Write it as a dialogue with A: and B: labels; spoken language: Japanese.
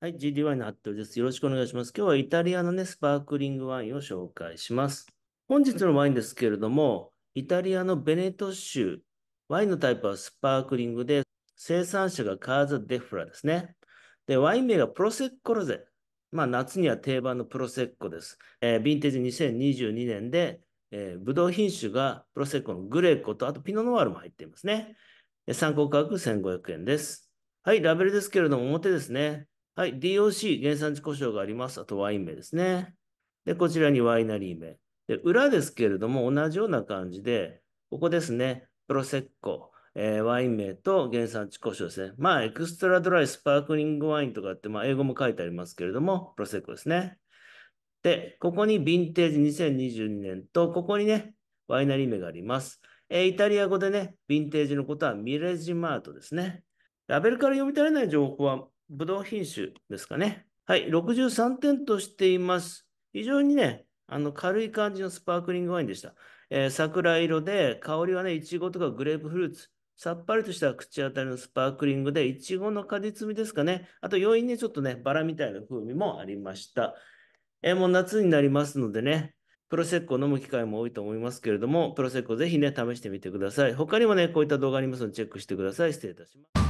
A: はい、GD y のアットルです。よろしくお願いします。今日はイタリアのね、スパークリングワインを紹介します。本日のワインですけれども、イタリアのベネト州、ワインのタイプはスパークリングで、生産者がカーザ・デフラですね。で、ワイン名がプロセッコロゼ。まあ、夏には定番のプロセッコです。えー、ヴィンテージ2022年で、えー、ブドウ品種がプロセッコのグレコと、あとピノノワールも入っていますね。参考価格1500円です。はい、ラベルですけれども、表ですね。はい、DOC、原産地故障があります。あとワイン名ですね。で、こちらにワイナリー名。で、裏ですけれども、同じような感じで、ここですね、プロセッコ、えー、ワイン名と原産地故障ですね。まあ、エクストラドライスパークリングワインとかって、まあ、英語も書いてありますけれども、プロセッコですね。で、ここにヴィンテージ2022年と、ここにね、ワイナリー名があります。えー、イタリア語でね、ヴィンテージのことはミレジマートですね。ラベルから読み取れない情報はブドウ品種ですかね。はい、63点としています。非常にね、あの軽い感じのスパークリングワインでした。えー、桜色で、香りはね、いちごとかグレープフルーツ。さっぱりとした口当たりのスパークリングで、いちごの果実味ですかね。あと余韻に、ちょっとね、バラみたいな風味もありました。えー、もう夏になりますのでね、プロセッコを飲む機会も多いと思いますけれども、プロセッコぜひね、試してみてください。他にもね、こういった動画ありますので、チェックしてください。失礼いたします。